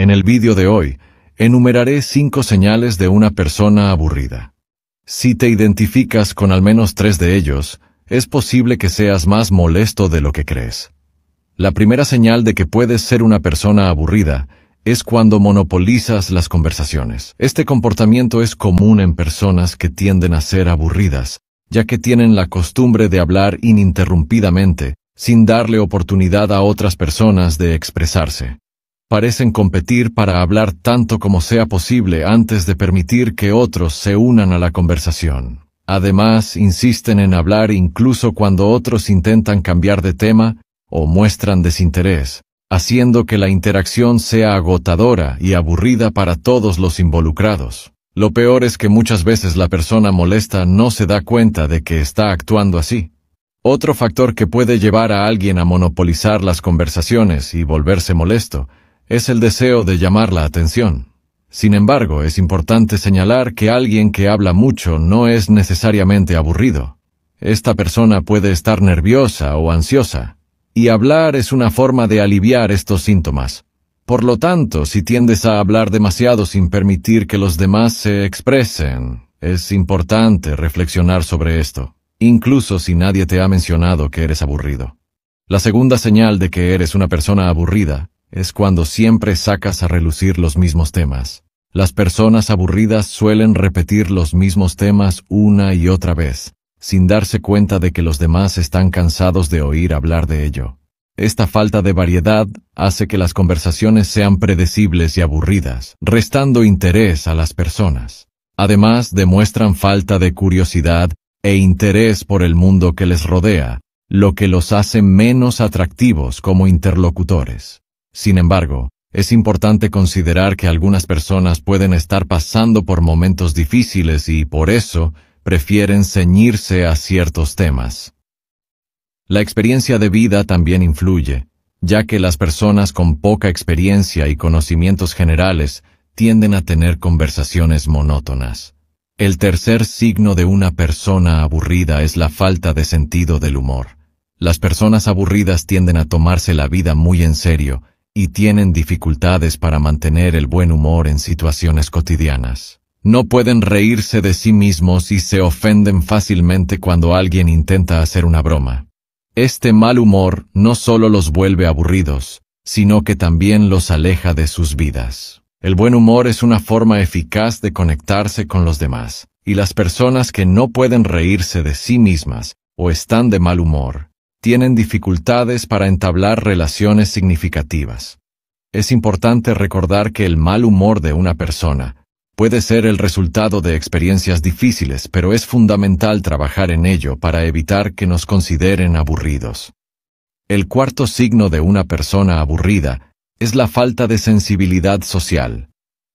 En el vídeo de hoy, enumeraré cinco señales de una persona aburrida. Si te identificas con al menos tres de ellos, es posible que seas más molesto de lo que crees. La primera señal de que puedes ser una persona aburrida es cuando monopolizas las conversaciones. Este comportamiento es común en personas que tienden a ser aburridas, ya que tienen la costumbre de hablar ininterrumpidamente, sin darle oportunidad a otras personas de expresarse parecen competir para hablar tanto como sea posible antes de permitir que otros se unan a la conversación. Además, insisten en hablar incluso cuando otros intentan cambiar de tema o muestran desinterés, haciendo que la interacción sea agotadora y aburrida para todos los involucrados. Lo peor es que muchas veces la persona molesta no se da cuenta de que está actuando así. Otro factor que puede llevar a alguien a monopolizar las conversaciones y volverse molesto es el deseo de llamar la atención. Sin embargo, es importante señalar que alguien que habla mucho no es necesariamente aburrido. Esta persona puede estar nerviosa o ansiosa, y hablar es una forma de aliviar estos síntomas. Por lo tanto, si tiendes a hablar demasiado sin permitir que los demás se expresen, es importante reflexionar sobre esto, incluso si nadie te ha mencionado que eres aburrido. La segunda señal de que eres una persona aburrida es cuando siempre sacas a relucir los mismos temas. Las personas aburridas suelen repetir los mismos temas una y otra vez, sin darse cuenta de que los demás están cansados de oír hablar de ello. Esta falta de variedad hace que las conversaciones sean predecibles y aburridas, restando interés a las personas. Además, demuestran falta de curiosidad e interés por el mundo que les rodea, lo que los hace menos atractivos como interlocutores. Sin embargo, es importante considerar que algunas personas pueden estar pasando por momentos difíciles y, por eso, prefieren ceñirse a ciertos temas. La experiencia de vida también influye, ya que las personas con poca experiencia y conocimientos generales tienden a tener conversaciones monótonas. El tercer signo de una persona aburrida es la falta de sentido del humor. Las personas aburridas tienden a tomarse la vida muy en serio y tienen dificultades para mantener el buen humor en situaciones cotidianas. No pueden reírse de sí mismos y se ofenden fácilmente cuando alguien intenta hacer una broma. Este mal humor no solo los vuelve aburridos, sino que también los aleja de sus vidas. El buen humor es una forma eficaz de conectarse con los demás, y las personas que no pueden reírse de sí mismas o están de mal humor, tienen dificultades para entablar relaciones significativas. Es importante recordar que el mal humor de una persona puede ser el resultado de experiencias difíciles, pero es fundamental trabajar en ello para evitar que nos consideren aburridos. El cuarto signo de una persona aburrida es la falta de sensibilidad social.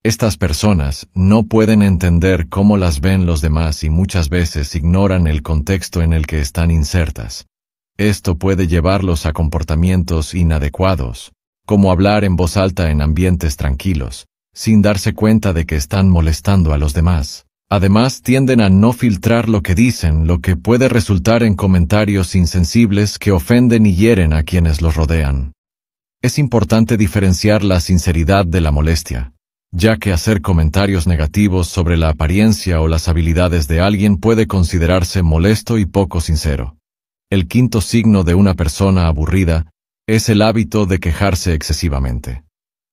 Estas personas no pueden entender cómo las ven los demás y muchas veces ignoran el contexto en el que están insertas. Esto puede llevarlos a comportamientos inadecuados, como hablar en voz alta en ambientes tranquilos, sin darse cuenta de que están molestando a los demás. Además, tienden a no filtrar lo que dicen, lo que puede resultar en comentarios insensibles que ofenden y hieren a quienes los rodean. Es importante diferenciar la sinceridad de la molestia, ya que hacer comentarios negativos sobre la apariencia o las habilidades de alguien puede considerarse molesto y poco sincero. El quinto signo de una persona aburrida es el hábito de quejarse excesivamente.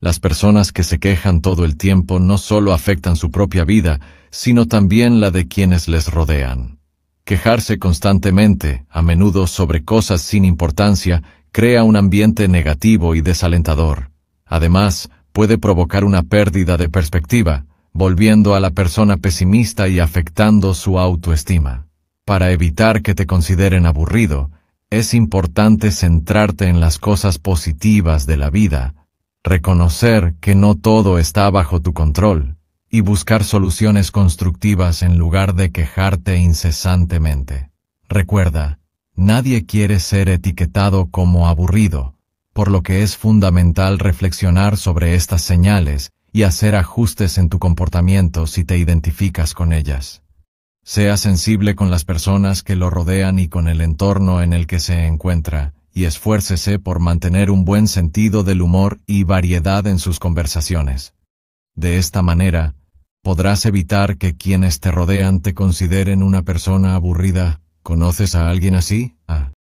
Las personas que se quejan todo el tiempo no solo afectan su propia vida, sino también la de quienes les rodean. Quejarse constantemente, a menudo sobre cosas sin importancia, crea un ambiente negativo y desalentador. Además, puede provocar una pérdida de perspectiva, volviendo a la persona pesimista y afectando su autoestima. Para evitar que te consideren aburrido, es importante centrarte en las cosas positivas de la vida, reconocer que no todo está bajo tu control, y buscar soluciones constructivas en lugar de quejarte incesantemente. Recuerda, nadie quiere ser etiquetado como aburrido, por lo que es fundamental reflexionar sobre estas señales y hacer ajustes en tu comportamiento si te identificas con ellas. Sea sensible con las personas que lo rodean y con el entorno en el que se encuentra, y esfuércese por mantener un buen sentido del humor y variedad en sus conversaciones. De esta manera, podrás evitar que quienes te rodean te consideren una persona aburrida. ¿Conoces a alguien así? Ah.